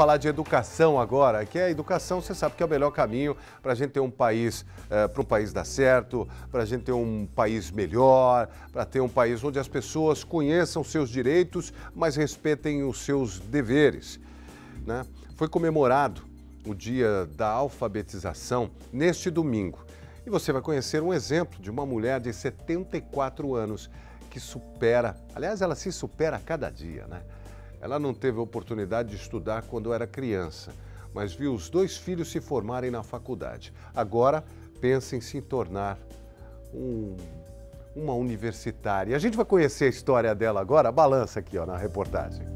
falar de educação agora, que é a educação você sabe que é o melhor caminho para a gente ter um país, é, eh, para um país dar certo, para a gente ter um país melhor, para ter um país onde as pessoas conheçam seus direitos, mas respeitem os seus deveres. Né? Foi comemorado o dia da alfabetização neste domingo. E você vai conhecer um exemplo de uma mulher de 74 anos que supera, aliás, ela se supera a cada dia, né? Ela não teve a oportunidade de estudar quando era criança, mas viu os dois filhos se formarem na faculdade. Agora pensa em se tornar um, uma universitária. A gente vai conhecer a história dela agora, balança aqui ó, na reportagem.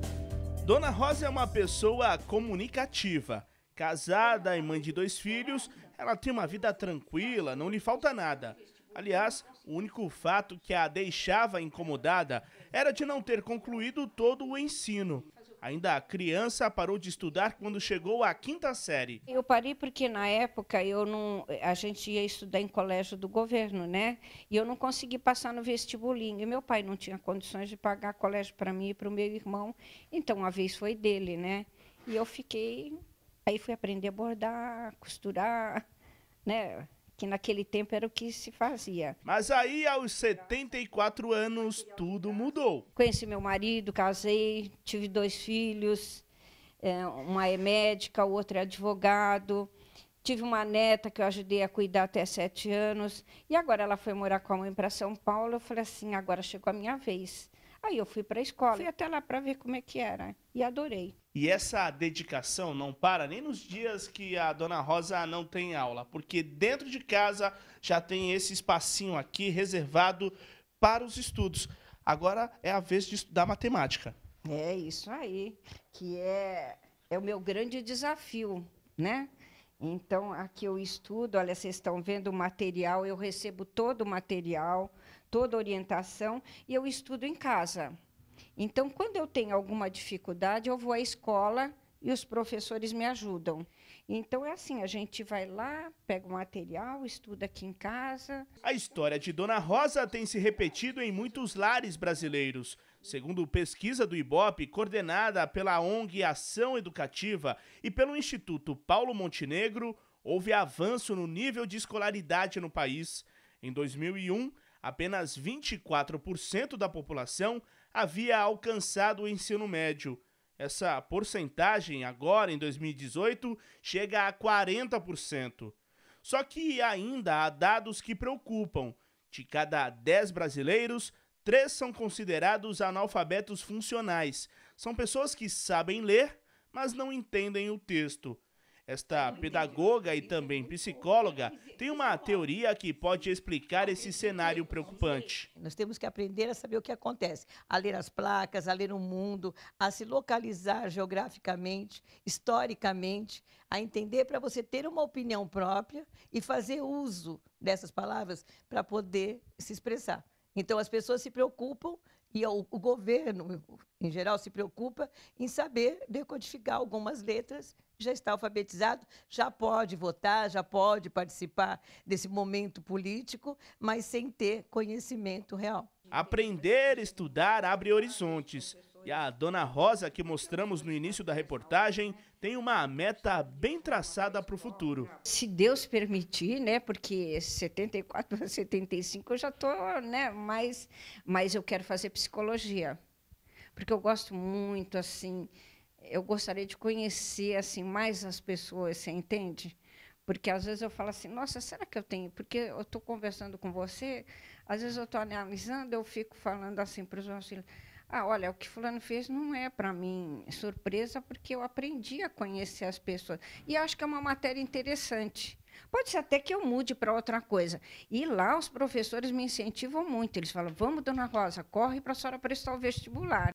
Dona Rosa é uma pessoa comunicativa. Casada e mãe de dois filhos, ela tem uma vida tranquila, não lhe falta nada. Aliás, o único fato que a deixava incomodada era de não ter concluído todo o ensino. Ainda a criança parou de estudar quando chegou à quinta série. Eu parei porque na época eu não, a gente ia estudar em colégio do governo, né? E eu não consegui passar no vestibulinho. E meu pai não tinha condições de pagar colégio para mim e para o meu irmão. Então a vez foi dele, né? E eu fiquei, aí fui aprender a bordar, costurar, né? que naquele tempo era o que se fazia. Mas aí, aos 74 anos, tudo mudou. Conheci meu marido, casei, tive dois filhos, é, uma é médica, o outro é advogado. Tive uma neta que eu ajudei a cuidar até sete anos. E agora ela foi morar com a mãe para São Paulo. Eu falei assim: agora chegou a minha vez. Aí eu fui para a escola. Fui até lá para ver como é que era e adorei. E essa dedicação não para nem nos dias que a dona Rosa não tem aula, porque dentro de casa já tem esse espacinho aqui reservado para os estudos. Agora é a vez de estudar matemática. É isso aí, que é, é o meu grande desafio, né? Então, aqui eu estudo, olha, vocês estão vendo o material, eu recebo todo o material, toda a orientação, e eu estudo em casa. Então, quando eu tenho alguma dificuldade, eu vou à escola e os professores me ajudam. Então é assim, a gente vai lá, pega o material, estuda aqui em casa. A história de Dona Rosa tem se repetido em muitos lares brasileiros. Segundo pesquisa do IBOP, coordenada pela ONG Ação Educativa e pelo Instituto Paulo Montenegro, houve avanço no nível de escolaridade no país. Em 2001, apenas 24% da população havia alcançado o ensino médio. Essa porcentagem, agora em 2018, chega a 40%. Só que ainda há dados que preocupam. De cada 10 brasileiros, Três são considerados analfabetos funcionais. São pessoas que sabem ler, mas não entendem o texto. Esta pedagoga e também psicóloga tem uma teoria que pode explicar esse cenário preocupante. Nós temos que aprender a saber o que acontece, a ler as placas, a ler o mundo, a se localizar geograficamente, historicamente, a entender para você ter uma opinião própria e fazer uso dessas palavras para poder se expressar. Então, as pessoas se preocupam, e o, o governo, em geral, se preocupa em saber decodificar algumas letras já está alfabetizado, já pode votar, já pode participar desse momento político, mas sem ter conhecimento real. Aprender, estudar abre horizontes. E a dona Rosa, que mostramos no início da reportagem, tem uma meta bem traçada para o futuro. Se Deus permitir, né? Porque 74 75 eu já estou, né? Mas, mas eu quero fazer psicologia. Porque eu gosto muito, assim. Eu gostaria de conhecer assim mais as pessoas, você entende? Porque às vezes eu falo assim, nossa, será que eu tenho? Porque eu estou conversando com você, às vezes eu estou analisando, eu fico falando assim para os meus filhos ah, olha, o que fulano fez não é para mim surpresa, porque eu aprendi a conhecer as pessoas. E acho que é uma matéria interessante. Pode ser até que eu mude para outra coisa. E lá os professores me incentivam muito. Eles falam: vamos, dona Rosa, corre para a senhora prestar o vestibular.